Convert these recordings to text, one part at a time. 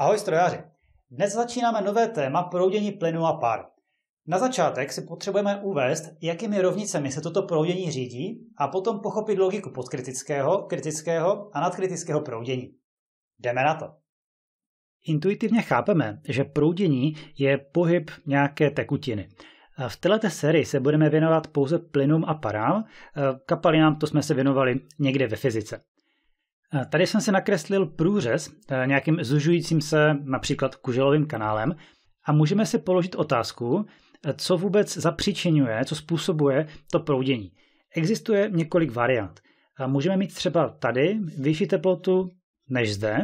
Ahoj strojaři! Dnes začínáme nové téma proudění plynu a pár. Na začátek si potřebujeme uvést, jakými rovnicemi se toto proudění řídí a potom pochopit logiku podkritického, kritického a nadkritického proudění. Jdeme na to! Intuitivně chápeme, že proudění je pohyb nějaké tekutiny. V této sérii se budeme věnovat pouze plynům a parám, kapalinám to jsme se věnovali někde ve fyzice. Tady jsem si nakreslil průřez eh, nějakým zužujícím se například kuželovým kanálem a můžeme si položit otázku, eh, co vůbec zapříčinuje, co způsobuje to proudění. Existuje několik variant. Můžeme mít třeba tady vyšší teplotu než zde,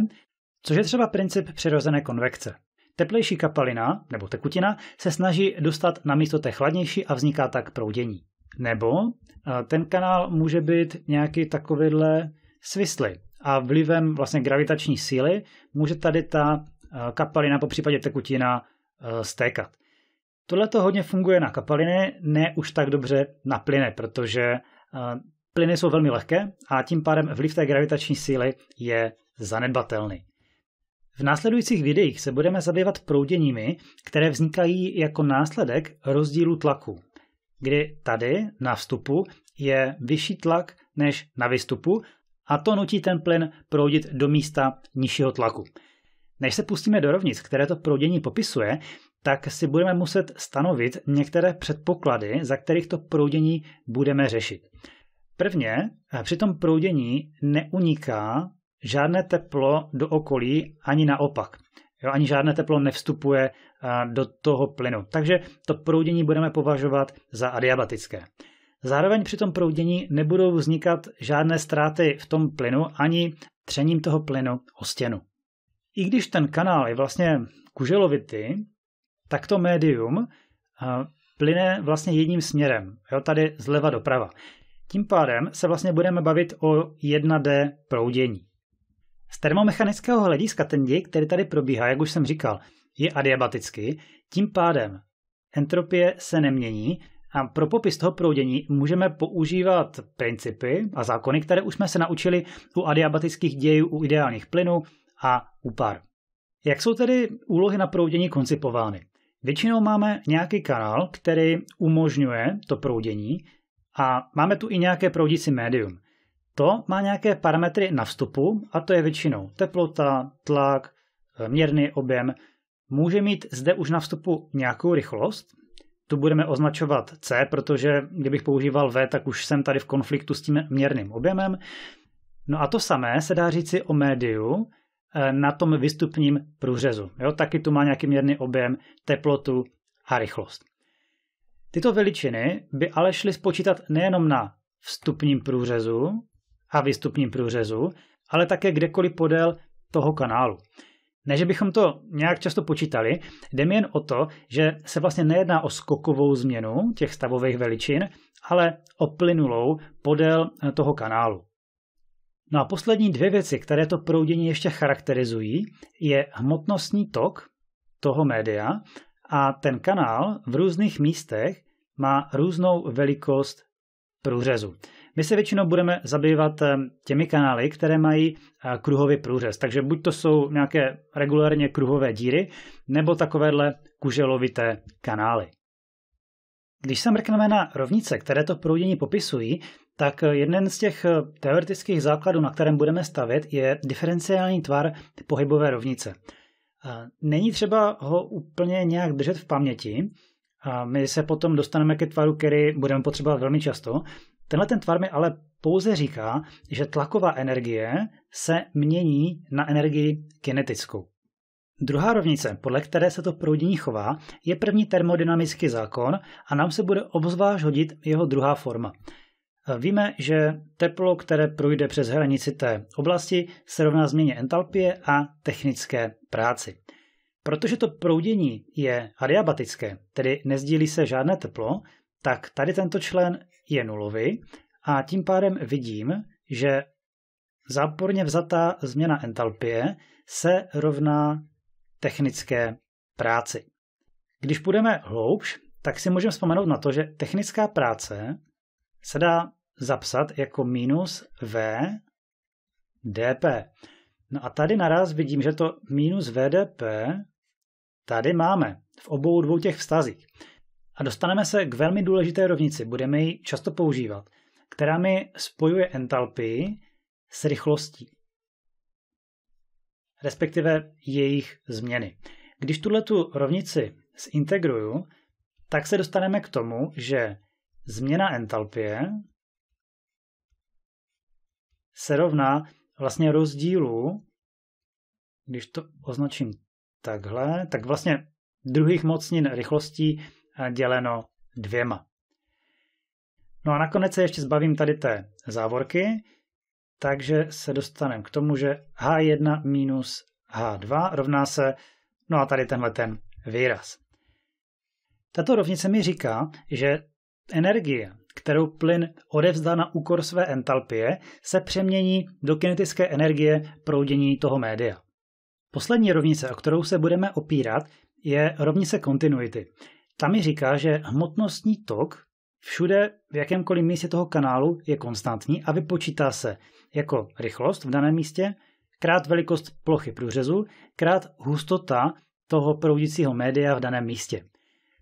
což je třeba princip přirozené konvekce. Teplejší kapalina nebo tekutina se snaží dostat na místo té chladnější a vzniká tak proudění. Nebo eh, ten kanál může být nějaký takovýhle svisly, a vlivem vlastně gravitační síly může tady ta eh, kapalina, po případě tekutina, eh, stékat. Tohle to hodně funguje na kapaliny, ne už tak dobře na plyny, protože eh, plyny jsou velmi lehké a tím pádem vliv té gravitační síly je zanedbatelný. V následujících videích se budeme zabývat prouděními, které vznikají jako následek rozdílu tlaku, kdy tady na vstupu je vyšší tlak než na výstupu a to nutí ten plyn proudit do místa nižšího tlaku. Než se pustíme do rovnic, které to proudění popisuje, tak si budeme muset stanovit některé předpoklady, za kterých to proudění budeme řešit. Prvně, eh, při tom proudění neuniká žádné teplo do okolí ani naopak. Jo, ani žádné teplo nevstupuje eh, do toho plynu. Takže to proudění budeme považovat za adiabatické. Zároveň při tom proudění nebudou vznikat žádné ztráty v tom plynu ani třením toho plynu o stěnu. I když ten kanál je vlastně kuželovitý, tak to médium eh, plyne vlastně jedním směrem, jo, tady zleva doprava. Tím pádem se vlastně budeme bavit o 1D proudění. Z termomechanického hlediska ten děj, který tady probíhá, jak už jsem říkal, je adiabatický, tím pádem entropie se nemění, a pro popis toho proudění můžeme používat principy a zákony, které už jsme se naučili u adiabatických dějů, u ideálních plynů a u par. Jak jsou tedy úlohy na proudění koncipovány? Většinou máme nějaký kanál, který umožňuje to proudění a máme tu i nějaké proudící médium. To má nějaké parametry na vstupu a to je většinou teplota, tlak, měrný objem. Může mít zde už na vstupu nějakou rychlost, tu budeme označovat C, protože kdybych používal V, tak už jsem tady v konfliktu s tím měrným objemem. No a to samé se dá říci o médiu eh, na tom vystupním průřezu. Jo, taky tu má nějaký měrný objem, teplotu a rychlost. Tyto veličiny by ale šly spočítat nejenom na vstupním průřezu a výstupním průřezu, ale také kdekoliv podél toho kanálu. Ne, že bychom to nějak často počítali, jde mi jen o to, že se vlastně nejedná o skokovou změnu těch stavových veličin, ale o plynulou podél eh, toho kanálu. No a poslední dvě věci, které to proudění ještě charakterizují, je hmotnostní tok toho média a ten kanál v různých místech má různou velikost průřezu. My se většinou budeme zabývat eh, těmi kanály, které mají eh, kruhový průřez. Takže buď to jsou nějaké regulárně kruhové díry, nebo takovéhle kuželovité kanály. Když se mrkneme na rovnice, které to proudění popisují, tak eh, jeden z těch teoretických základů, na kterém budeme stavět, je diferenciální tvar pohybové rovnice. Není třeba ho úplně nějak držet v paměti, a my se potom dostaneme ke tvaru, který budeme potřebovat velmi často, Tenhle ten tvar mi ale pouze říká, že tlaková energie se mění na energii kinetickou. Druhá rovnice, podle které se to proudění chová, je první termodynamický zákon a nám se bude obzvlášť hodit jeho druhá forma. Víme, že teplo, které projde přes hranici té oblasti, se rovná změně entalpie a technické práci. Protože to proudění je adiabatické, tedy nezdílí se žádné teplo, tak tady tento člen je nulový a tím pádem vidím, že záporně vzatá změna entalpie se rovná technické práci. Když půjdeme hloubš, tak si můžeme vzpomenout na to, že technická práce se dá zapsat jako minus V dp. No a tady naraz vidím, že to minus VDP tady máme v obou dvou těch vztazích. A dostaneme se k velmi důležité rovnici, budeme ji často používat, která mi spojuje entalpii s rychlostí, respektive jejich změny. Když tuhle tu rovnici zintegruju, tak se dostaneme k tomu, že změna entalpie se rovná vlastně rozdílu, když to označím takhle, tak vlastně druhých mocnin rychlostí děleno dvěma. No a nakonec se ještě zbavím tady té závorky, takže se dostaneme k tomu, že H1 minus H2 rovná se, no a tady tenhle ten výraz. Tato rovnice mi říká, že energie, kterou plyn odevzdá na úkor své entalpie, se přemění do kinetické energie proudění toho média. Poslední rovnice, o kterou se budeme opírat, je rovnice kontinuity. Tam mi říká, že hmotnostní tok všude v jakémkoliv místě toho kanálu je konstantní a vypočítá se jako rychlost v daném místě, krát velikost plochy průřezu, krát hustota toho proudícího média v daném místě.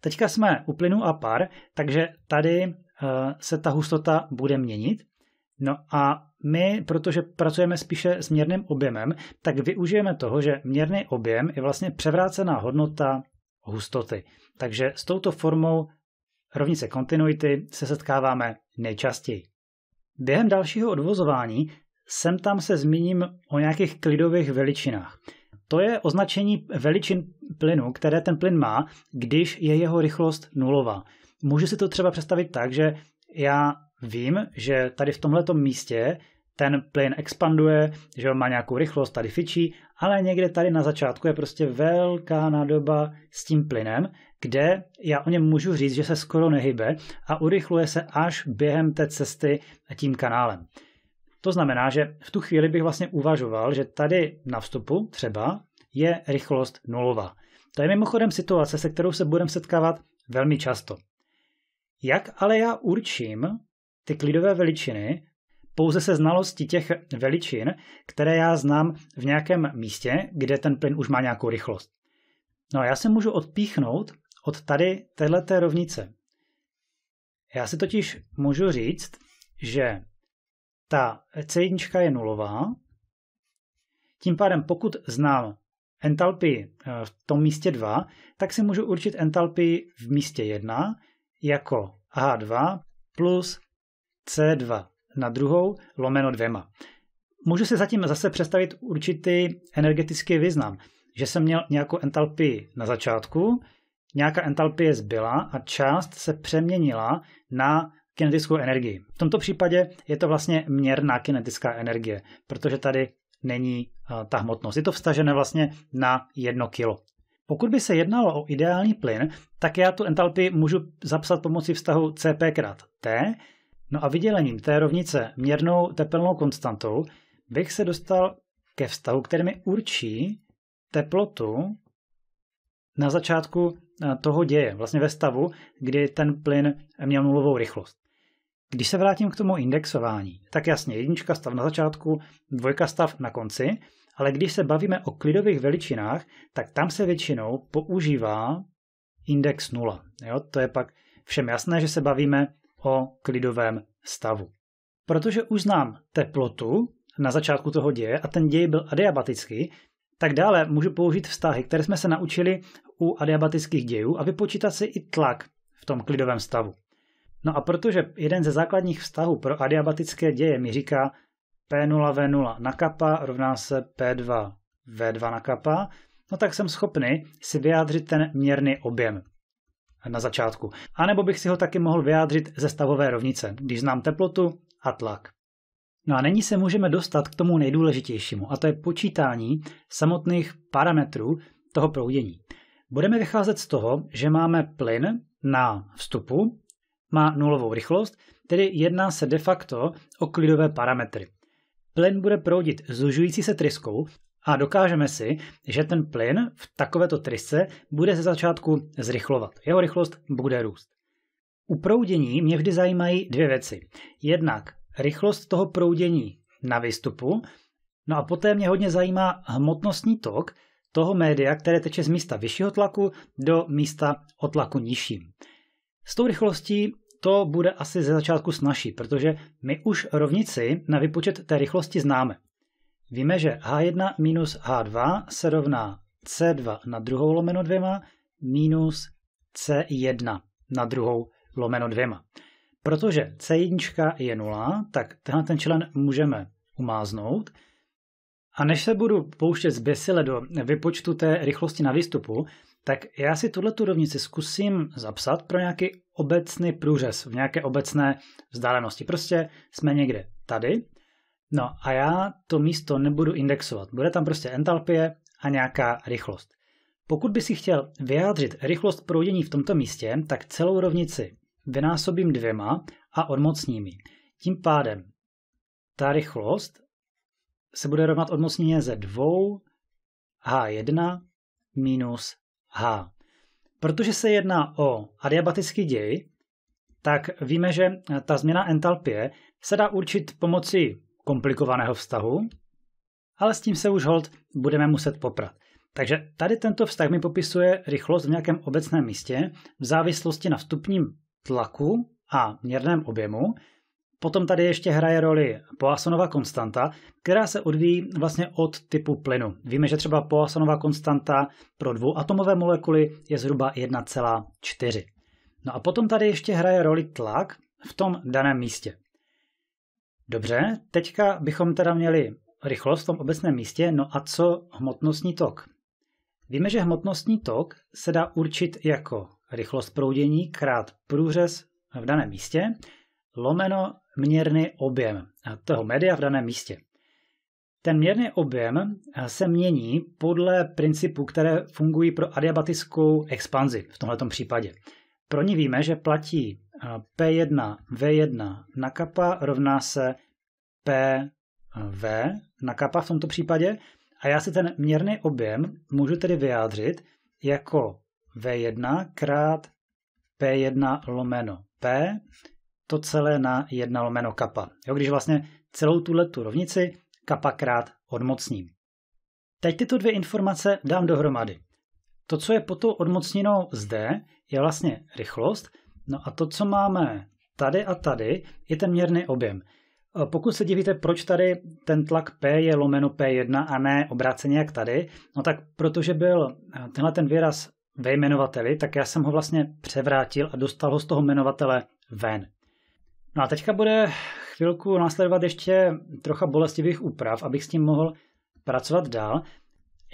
Teďka jsme u plynu a par, takže tady eh, se ta hustota bude měnit. No a my, protože pracujeme spíše s měrným objemem, tak využijeme toho, že měrný objem je vlastně převrácená hodnota hustoty. Takže s touto formou rovnice kontinuity se setkáváme nejčastěji. Během dalšího odvozování sem tam se zmíním o nějakých klidových veličinách. To je označení veličin plynu, které ten plyn má, když je jeho rychlost nulová. Můžu si to třeba představit tak, že já vím, že tady v tomhletom místě ten plyn expanduje, že on má nějakou rychlost, tady fičí ale někde tady na začátku je prostě velká nádoba s tím plynem, kde já o něm můžu říct, že se skoro nehybe a urychluje se až během té cesty tím kanálem. To znamená, že v tu chvíli bych vlastně uvažoval, že tady na vstupu třeba je rychlost nulová. To je mimochodem situace, se kterou se budeme setkávat velmi často. Jak ale já určím ty klidové veličiny pouze se znalostí těch veličin, které já znám v nějakém místě, kde ten plyn už má nějakou rychlost. No a já se můžu odpíchnout od tady téhleté rovnice. Já si totiž můžu říct, že ta C1 je nulová, tím pádem pokud znám entalpii eh, v tom místě 2, tak si můžu určit entalpii v místě 1 jako H2 plus C2 na druhou lomeno dvěma. Můžu si zatím zase představit určitý energetický význam, že jsem měl nějakou entalpii na začátku, nějaká entalpie zbyla a část se přeměnila na kinetickou energii. V tomto případě je to vlastně měrná kinetická energie, protože tady není eh, ta hmotnost. Je to vstažené vlastně na jedno kilo. Pokud by se jednalo o ideální plyn, tak já tu entalpii můžu zapsat pomocí vztahu Cp krát T, No a vydělením té rovnice měrnou tepelnou konstantou bych se dostal ke vztahu, který mi určí teplotu na začátku eh, toho děje, vlastně ve stavu, kdy ten plyn měl nulovou rychlost. Když se vrátím k tomu indexování, tak jasně, jednička stav na začátku, dvojka stav na konci, ale když se bavíme o klidových veličinách, tak tam se většinou používá index 0. Jo, to je pak všem jasné, že se bavíme o klidovém stavu. Protože už znám teplotu na začátku toho děje a ten děj byl adiabatický, tak dále můžu použít vztahy, které jsme se naučili u adiabatických dějů a vypočítat si i tlak v tom klidovém stavu. No a protože jeden ze základních vztahů pro adiabatické děje mi říká P0V0 na kapa rovná se P2V2 na kapa, no tak jsem schopný si vyjádřit ten měrný objem na začátku. A nebo bych si ho taky mohl vyjádřit ze stavové rovnice, když znám teplotu a tlak. No a nyní se můžeme dostat k tomu nejdůležitějšímu, a to je počítání samotných parametrů toho proudění. Budeme vycházet z toho, že máme plyn na vstupu, má nulovou rychlost, tedy jedná se de facto o klidové parametry. Plyn bude proudit zužující se tryskou a dokážeme si, že ten plyn v takovéto trysce bude ze začátku zrychlovat. Jeho rychlost bude růst. U proudění mě vždy zajímají dvě věci. Jednak rychlost toho proudění na výstupu, no a poté mě hodně zajímá hmotnostní tok toho média, které teče z místa vyššího tlaku do místa o tlaku nižším. S tou rychlostí to bude asi ze začátku snažší, protože my už rovnici na vypočet té rychlosti známe. Víme, že H1 minus H2 se rovná C2 na druhou lomeno dvěma minus C1 na druhou lomeno dvěma. Protože C1 je 0, tak tenhle ten člen můžeme umáznout. A než se budu pouštět zběsile do vypočtu té rychlosti na výstupu, tak já si tuto rovnici zkusím zapsat pro nějaký obecný průřez v nějaké obecné vzdálenosti. Prostě jsme někde tady No a já to místo nebudu indexovat. Bude tam prostě entalpie a nějaká rychlost. Pokud by si chtěl vyjádřit rychlost proudění v tomto místě, tak celou rovnici vynásobím dvěma a odmocním ji. Tím pádem ta rychlost se bude rovnat odmocněně ze 2 H1 minus H. Protože se jedná o adiabatický děj, tak víme, že ta změna entalpie se dá určit pomocí komplikovaného vztahu, ale s tím se už hold budeme muset poprat. Takže tady tento vztah mi popisuje rychlost v nějakém obecném místě v závislosti na vstupním tlaku a měrném objemu. Potom tady ještě hraje roli Poissonova konstanta, která se odvíjí vlastně od typu plynu. Víme, že třeba Poissonova konstanta pro dvouatomové molekuly je zhruba 1,4. No a potom tady ještě hraje roli tlak v tom daném místě. Dobře, teďka bychom teda měli rychlost v tom obecném místě, no a co hmotnostní tok? Víme, že hmotnostní tok se dá určit jako rychlost proudění krát průřez v daném místě, lomeno měrný objem toho média v daném místě. Ten měrný objem se mění podle principů, které fungují pro adiabatickou expanzi v tomto případě. Pro ní víme, že platí P1 V1 na kappa rovná se p v na kappa v tomto případě a já si ten měrný objem můžu tedy vyjádřit jako V1 krát P1 lomeno P, to celé na 1 lomeno kappa. Jo, když vlastně celou tuhle tu rovnici kappa krát odmocním. Teď tyto dvě informace dám dohromady. To, co je pod tou odmocninou zde, je vlastně rychlost, No a to, co máme tady a tady, je ten měrný objem. E, pokud se divíte, proč tady ten tlak P je lomeno P1 a ne obráceně jak tady, no tak protože byl e, tenhle ten výraz ve jmenovateli, tak já jsem ho vlastně převrátil a dostal ho z toho jmenovatele ven. No a teďka bude chvilku následovat ještě trocha bolestivých úprav, abych s tím mohl pracovat dál.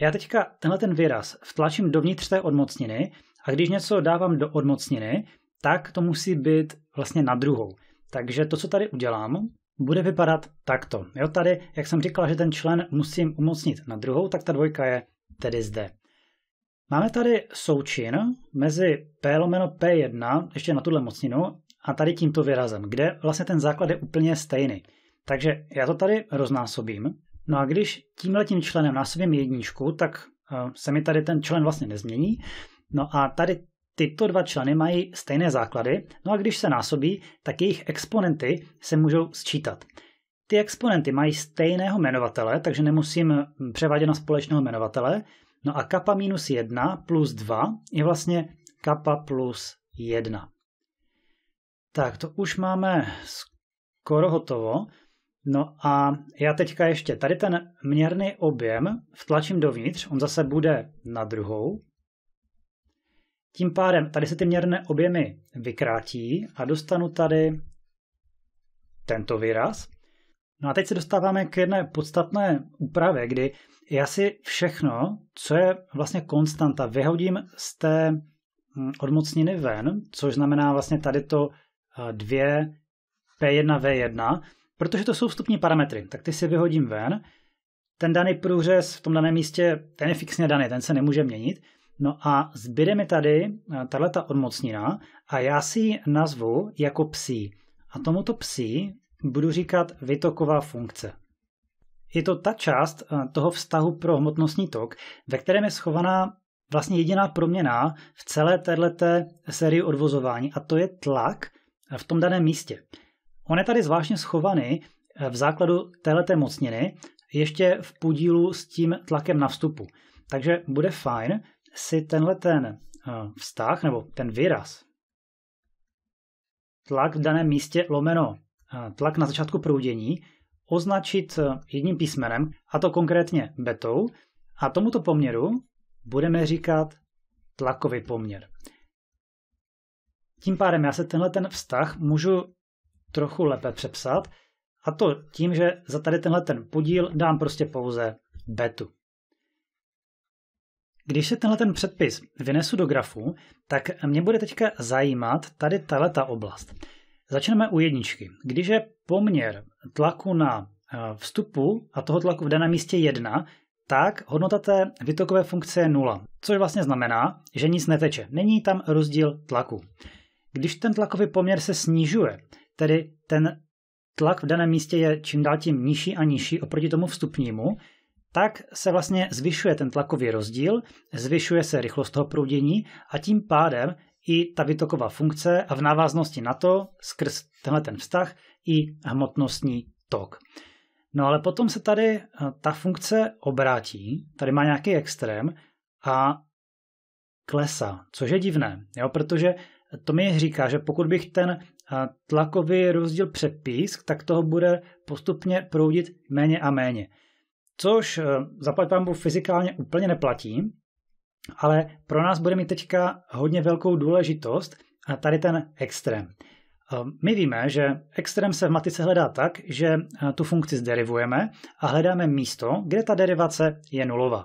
Já teďka tenhle ten výraz vtlačím dovnitř té odmocniny a když něco dávám do odmocniny, tak to musí být vlastně na druhou. Takže to, co tady udělám, bude vypadat takto. Jo, tady, jak jsem říkal, že ten člen musím umocnit na druhou, tak ta dvojka je tedy zde. Máme tady součin mezi P lomeno P1, ještě na tuhle mocninu, a tady tímto výrazem, kde vlastně ten základ je úplně stejný. Takže já to tady roznásobím. No a když tímhletím členem násobím jedničku, tak eh, se mi tady ten člen vlastně nezmění. No a tady Tyto dva členy mají stejné základy, no a když se násobí, tak jejich exponenty se můžou sčítat. Ty exponenty mají stejného jmenovatele, takže nemusím převádět na společného jmenovatele. No a kappa minus 1 plus 2 je vlastně kappa plus 1. Tak to už máme skoro hotovo. No a já teďka ještě tady ten měrný objem vtlačím dovnitř, on zase bude na druhou. Tím pádem tady se ty měrné objemy vykrátí a dostanu tady tento výraz. No a teď se dostáváme k jedné podstatné úpravě, kdy já si všechno, co je vlastně konstanta, vyhodím z té mm, odmocniny ven, což znamená vlastně tady to 2 P1 V1, protože to jsou vstupní parametry, tak ty si vyhodím ven. Ten daný průřez v tom daném místě, ten je fixně daný, ten se nemůže měnit. No a zbyde mi tady eh, tato odmocnina a já si ji nazvu jako psí. A tomuto psí budu říkat vytoková funkce. Je to ta část eh, toho vztahu pro hmotnostní tok, ve kterém je schovaná vlastně jediná proměna v celé této sérii odvozování a to je tlak v tom daném místě. On je tady zvláštně schovaný eh, v základu této mocniny ještě v podílu s tím tlakem na vstupu. Takže bude fajn, si tenhle ten eh, vztah nebo ten výraz tlak v daném místě lomeno eh, tlak na začátku proudění označit eh, jedním písmenem, a to konkrétně betou, a tomuto poměru budeme říkat tlakový poměr. Tím pádem já se tenhle ten vztah můžu trochu lépe přepsat, a to tím, že za tady tenhle ten podíl dám prostě pouze betu. Když si tenhle ten předpis vynesu do grafu, tak mě bude teďka zajímat tady ta oblast. Začneme u jedničky. Když je poměr tlaku na eh, vstupu a toho tlaku v daném místě 1, tak hodnota té vytokové funkce je 0, což vlastně znamená, že nic neteče. Není tam rozdíl tlaku. Když ten tlakový poměr se snižuje, tedy ten tlak v daném místě je čím dál tím nižší a nižší oproti tomu vstupnímu, tak se vlastně zvyšuje ten tlakový rozdíl, zvyšuje se rychlost toho proudění a tím pádem i ta vytoková funkce a v návaznosti na to skrz tenhle ten vztah i hmotnostní tok. No ale potom se tady eh, ta funkce obrátí, tady má nějaký extrém a klesá, což je divné, jo, protože to mi říká, že pokud bych ten eh, tlakový rozdíl přepísk, tak toho bude postupně proudit méně a méně což eh, zaplať vám fyzikálně úplně neplatí, ale pro nás bude mít teďka hodně velkou důležitost a tady ten extrém. Eh, my víme, že extrém se v matice hledá tak, že eh, tu funkci zderivujeme a hledáme místo, kde ta derivace je nulová.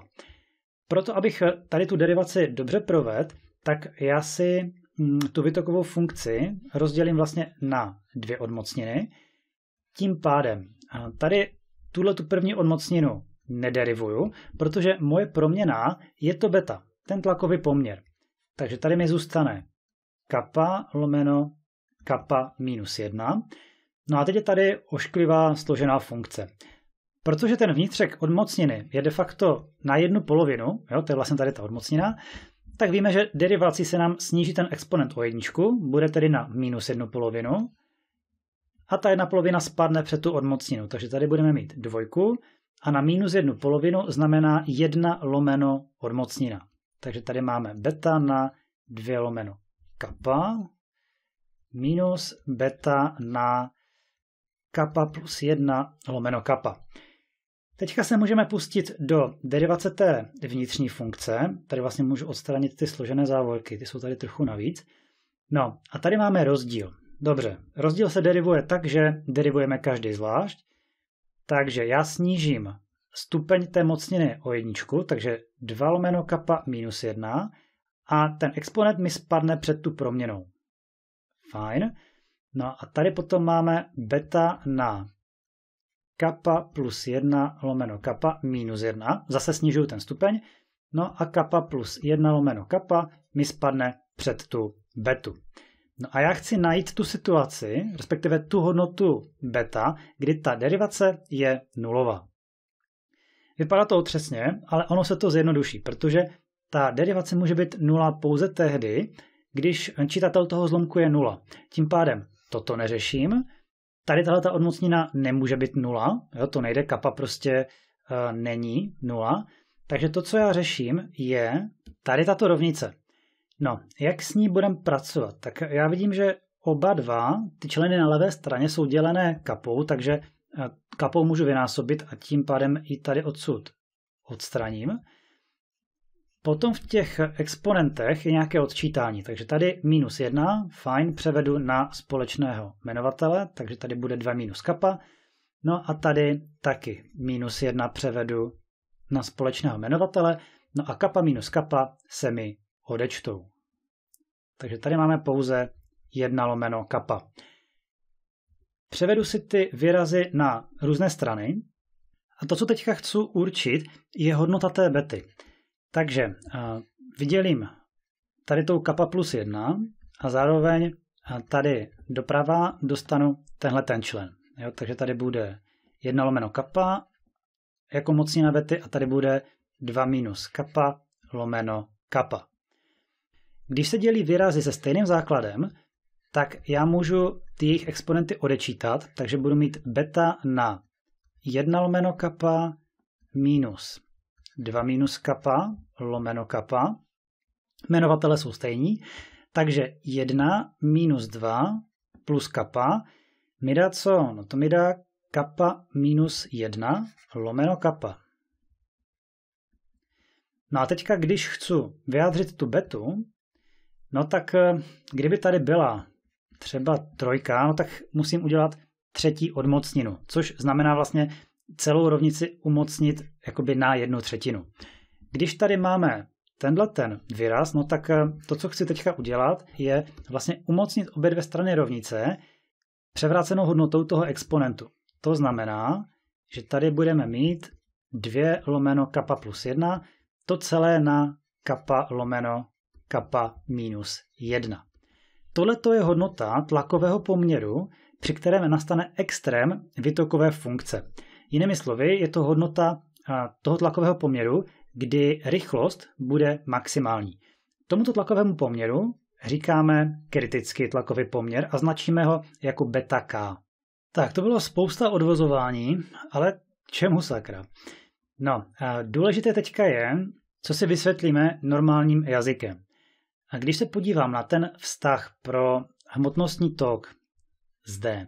Proto, abych tady tu derivaci dobře provedl, tak já si mm, tu vytokovou funkci rozdělím vlastně na dvě odmocniny. Tím pádem tady tuhle tu první odmocninu nederivuju, protože moje proměna je to beta, ten tlakový poměr. Takže tady mi zůstane kappa lomeno kappa minus 1. No a teď je tady ošklivá složená funkce. Protože ten vnitřek odmocniny je de facto na jednu polovinu, jo, to je vlastně tady ta odmocnina, tak víme, že derivací se nám sníží ten exponent o jedničku, bude tedy na minus jednu polovinu, a ta jedna polovina spadne před tu odmocninu. Takže tady budeme mít dvojku a na minus jednu polovinu znamená jedna lomeno odmocnina. Takže tady máme beta na dvě lomeno kappa minus beta na kappa plus jedna lomeno kappa. Teďka se můžeme pustit do derivace té vnitřní funkce. Tady vlastně můžu odstranit ty složené závorky, ty jsou tady trochu navíc. No a tady máme rozdíl. Dobře, rozdíl se derivuje tak, že derivujeme každý zvlášť, takže já snížím stupeň té mocniny o jedničku, takže 2 lomeno kappa minus 1 a ten exponent mi spadne před tu proměnou. Fajn. No a tady potom máme beta na kappa plus 1 lomeno kappa minus 1. Zase snižuju ten stupeň. No a kappa plus 1 lomeno kappa mi spadne před tu betu. No a já chci najít tu situaci, respektive tu hodnotu beta, kdy ta derivace je nulová. Vypadá to otřesně, ale ono se to zjednoduší, protože ta derivace může být nula pouze tehdy, když čítatel toho zlomku je nula. Tím pádem toto neřeším, tady tahle ta odmocnina nemůže být nula, jo, to nejde, Kapa prostě e, není nula, takže to, co já řeším, je tady tato rovnice. No, jak s ní budeme pracovat? Tak já vidím, že oba dva, ty členy na levé straně jsou dělené kapou, takže eh, kapou můžu vynásobit a tím pádem i tady odsud odstraním. Potom v těch exponentech je nějaké odčítání, takže tady minus jedna, fajn, převedu na společného jmenovatele, takže tady bude 2 minus kapa, no a tady taky minus jedna převedu na společného jmenovatele, no a kapa minus kapa se mi odečtou. Takže tady máme pouze jedna lomeno kappa. Převedu si ty výrazy na různé strany a to, co teďka chci určit, je hodnota té bety. Takže vydělím tady tou kappa plus jedna a zároveň tady doprava dostanu tenhle ten člen. Jo, takže tady bude jedna lomeno kappa jako mocnina bety a tady bude 2 minus kappa lomeno kappa. Když se dělí výrazy se stejným základem, tak já můžu ty jejich exponenty odečítat, takže budu mít beta na 1 lomeno kappa minus 2 minus kappa lomeno kappa. Jmenovatele jsou stejní, takže 1 minus 2 plus kappa mi dá co? No to mi dá kappa minus 1 lomeno kappa. No a teďka, když chci vyjádřit tu betu, no tak eh, kdyby tady byla třeba trojka, no tak musím udělat třetí odmocninu, což znamená vlastně celou rovnici umocnit jakoby na jednu třetinu. Když tady máme tenhle ten výraz, no tak eh, to, co chci teďka udělat, je vlastně umocnit obě dvě strany rovnice převrácenou hodnotou toho exponentu. To znamená, že tady budeme mít 2 lomeno kappa plus 1, to celé na kappa lomeno kappa minus 1. Tohle je hodnota tlakového poměru, při kterém nastane extrém vytokové funkce. Jinými slovy, je to hodnota toho tlakového poměru, kdy rychlost bude maximální. Tomuto tlakovému poměru říkáme kritický tlakový poměr a značíme ho jako beta K. Tak to bylo spousta odvozování, ale čemu sakra? No, důležité teďka je, co si vysvětlíme normálním jazykem. A když se podívám na ten vztah pro hmotnostní tok zde,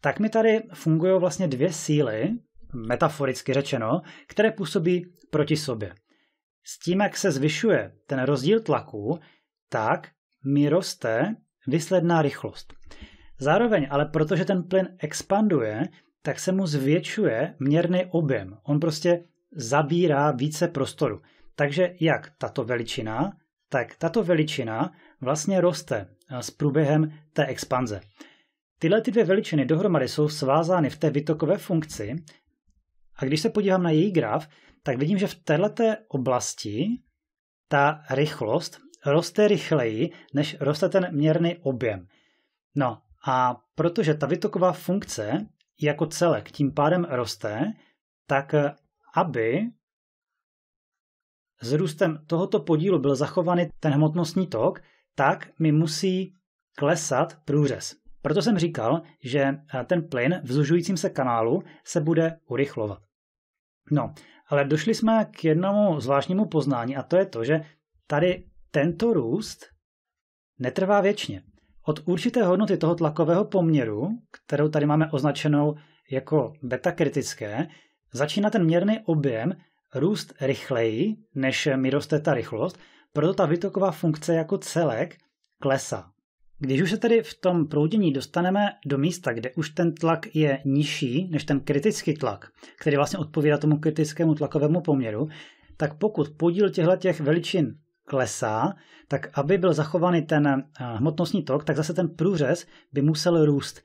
tak mi tady fungují vlastně dvě síly, metaforicky řečeno, které působí proti sobě. S tím, jak se zvyšuje ten rozdíl tlaku, tak mi roste výsledná rychlost. Zároveň ale protože ten plyn expanduje, tak se mu zvětšuje měrný objem. On prostě zabírá více prostoru. Takže jak tato veličina tak tato veličina vlastně roste eh, s průběhem té expanze. Tyhle ty dvě veličiny dohromady jsou svázány v té vytokové funkci a když se podívám na její graf, tak vidím, že v této oblasti ta rychlost roste rychleji, než roste ten měrný objem. No a protože ta vytoková funkce jako celek tím pádem roste, tak eh, aby s růstem tohoto podílu byl zachovaný ten hmotnostní tok, tak mi musí klesat průřez. Proto jsem říkal, že eh, ten plyn v zužujícím se kanálu se bude urychlovat. No, ale došli jsme k jednomu zvláštnímu poznání a to je to, že tady tento růst netrvá věčně. Od určité hodnoty toho tlakového poměru, kterou tady máme označenou jako beta kritické, začíná ten měrný objem růst rychleji, než mi roste ta rychlost, proto ta vytoková funkce jako celek klesá. Když už se tedy v tom proudění dostaneme do místa, kde už ten tlak je nižší než ten kritický tlak, který vlastně odpovídá tomu kritickému tlakovému poměru, tak pokud podíl těchto těch veličin klesá, tak aby byl zachovaný ten eh, hmotnostní tok, tak zase ten průřez by musel růst.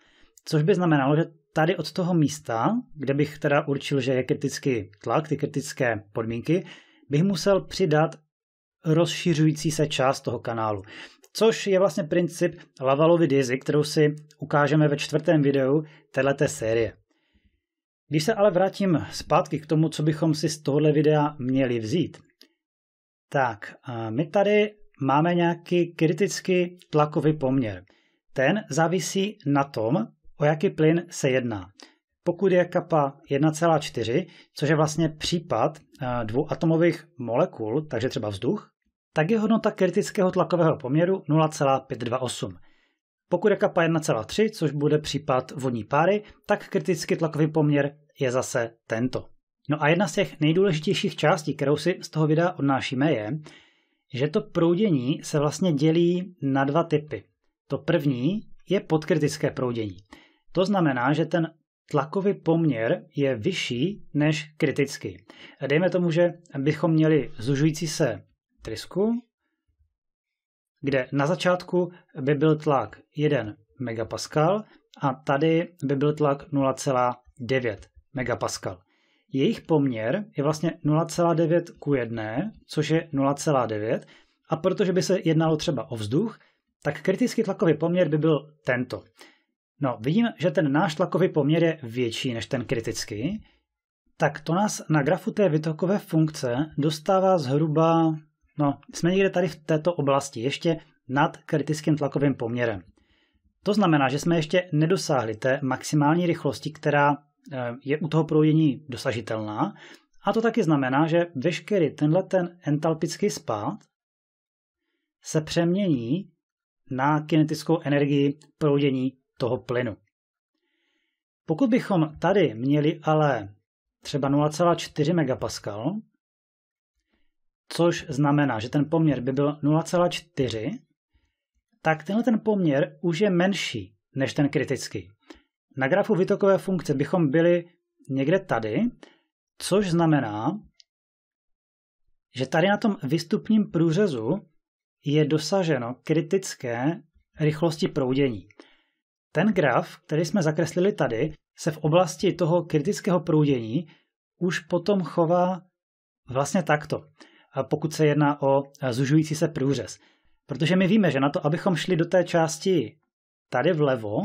Což by znamenalo, že tady od toho místa, kde bych teda určil, že je kritický tlak, ty kritické podmínky, bych musel přidat rozšiřující se část toho kanálu. Což je vlastně princip Lavalovy dizy, kterou si ukážeme ve čtvrtém videu této série. Když se ale vrátím zpátky k tomu, co bychom si z tohohle videa měli vzít, tak my tady máme nějaký kritický tlakový poměr. Ten závisí na tom, O jaký plyn se jedná? Pokud je kapa 1,4, což je vlastně případ eh, dvou atomových molekul, takže třeba vzduch, tak je hodnota kritického tlakového poměru 0,528. Pokud je kapa 1,3, což bude případ vodní páry, tak kritický tlakový poměr je zase tento. No a jedna z těch nejdůležitějších částí, kterou si z toho videa odnášíme, je, že to proudění se vlastně dělí na dva typy. To první je podkritické proudění. To znamená, že ten tlakový poměr je vyšší než kritický. Dejme tomu, že bychom měli zužující se trysku, kde na začátku by byl tlak 1 megapascal a tady by byl tlak 0,9 megapascal. Jejich poměr je vlastně 0,9 ku 1, což je 0,9 a protože by se jednalo třeba o vzduch, tak kritický tlakový poměr by byl tento. No, vidím, že ten náš tlakový poměr je větší než ten kritický, tak to nás na grafu té vytokové funkce dostává zhruba, no, jsme někde tady v této oblasti, ještě nad kritickým tlakovým poměrem. To znamená, že jsme ještě nedosáhli té maximální rychlosti, která eh, je u toho proudění dosažitelná. A to taky znamená, že veškerý tenhle ten entalpický spád se přemění na kinetickou energii proudění toho plynu. Pokud bychom tady měli ale třeba 0,4 MPa, což znamená, že ten poměr by byl 0,4, tak tenhle ten poměr už je menší než ten kritický. Na grafu vytokové funkce bychom byli někde tady, což znamená, že tady na tom vystupním průřezu je dosaženo kritické rychlosti proudění. Ten graf, který jsme zakreslili tady, se v oblasti toho kritického proudění už potom chová vlastně takto, pokud se jedná o zužující se průřez. Protože my víme, že na to, abychom šli do té části tady vlevo,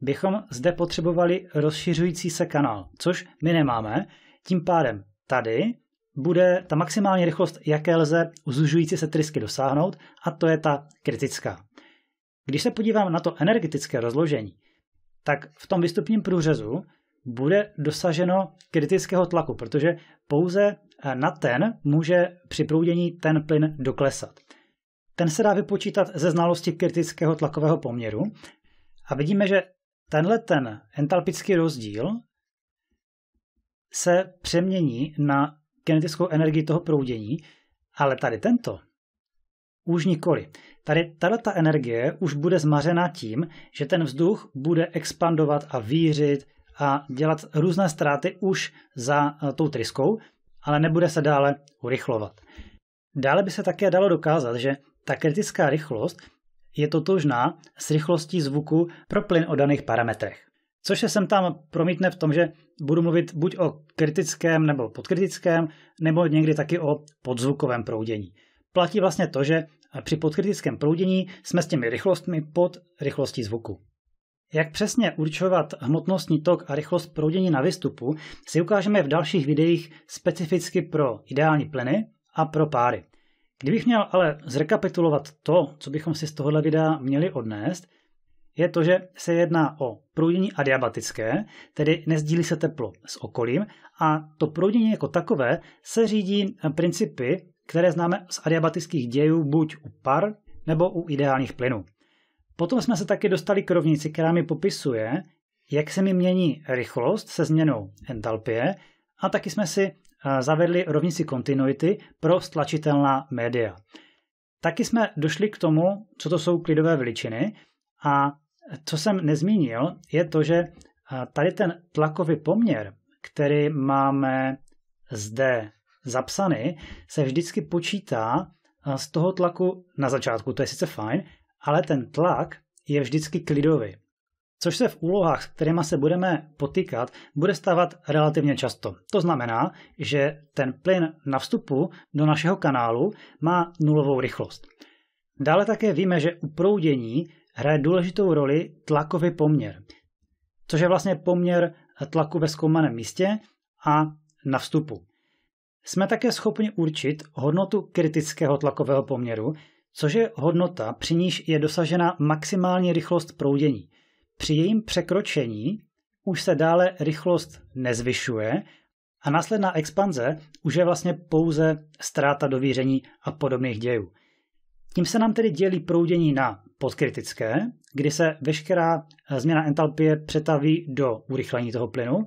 bychom zde potřebovali rozšiřující se kanál, což my nemáme. Tím pádem tady bude ta maximální rychlost, jaké lze zužující se trysky dosáhnout, a to je ta kritická. Když se podívám na to energetické rozložení, tak v tom výstupním průřezu bude dosaženo kritického tlaku, protože pouze eh, na ten může při proudění ten plyn doklesat. Ten se dá vypočítat ze znalosti kritického tlakového poměru a vidíme, že tenhle ten entalpický rozdíl se přemění na kinetickou energii toho proudění, ale tady tento už nikoli. Tady tato energie už bude zmařena tím, že ten vzduch bude expandovat a vířit a dělat různé ztráty už za eh, tou tryskou, ale nebude se dále urychlovat. Dále by se také dalo dokázat, že ta kritická rychlost je totožná s rychlostí zvuku pro plyn o daných parametrech. Což se sem tam promítne v tom, že budu mluvit buď o kritickém nebo podkritickém, nebo někdy taky o podzvukovém proudění. Platí vlastně to, že a při podkritickém proudění jsme s těmi rychlostmi pod rychlostí zvuku. Jak přesně určovat hmotnostní tok a rychlost proudění na vystupu, si ukážeme v dalších videích specificky pro ideální plyny a pro páry. Kdybych měl ale zrekapitulovat to, co bychom si z tohohle videa měli odnést, je to, že se jedná o proudění adiabatické, tedy nezdílí se teplo s okolím a to proudění jako takové se řídí principy které známe z adiabatických dějů buď u par nebo u ideálních plynů. Potom jsme se taky dostali k rovnici, která mi popisuje, jak se mi mění rychlost se změnou entalpie a taky jsme si eh, zavedli rovnici kontinuity pro stlačitelná média. Taky jsme došli k tomu, co to jsou klidové veličiny a co jsem nezmínil, je to, že eh, tady ten tlakový poměr, který máme zde zapsany, se vždycky počítá eh, z toho tlaku na začátku, to je sice fajn, ale ten tlak je vždycky klidový. Což se v úlohách, s kterými se budeme potýkat, bude stávat relativně často. To znamená, že ten plyn na vstupu do našeho kanálu má nulovou rychlost. Dále také víme, že u proudění hraje důležitou roli tlakový poměr, což je vlastně poměr tlaku ve zkoumaném místě a na vstupu. Jsme také schopni určit hodnotu kritického tlakového poměru, což je hodnota, při níž je dosažena maximální rychlost proudění. Při jejím překročení už se dále rychlost nezvyšuje a následná expanze už je vlastně pouze ztráta dovíření a podobných dějů. Tím se nám tedy dělí proudění na podkritické, kdy se veškerá změna entalpie přetaví do urychlení toho plynu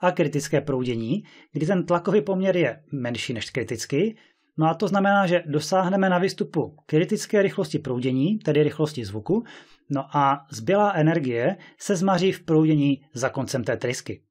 a kritické proudění, kdy ten tlakový poměr je menší než kritický, No a to znamená, že dosáhneme na výstupu kritické rychlosti proudění, tedy rychlosti zvuku, no a zbylá energie se zmaří v proudění za koncem té trysky.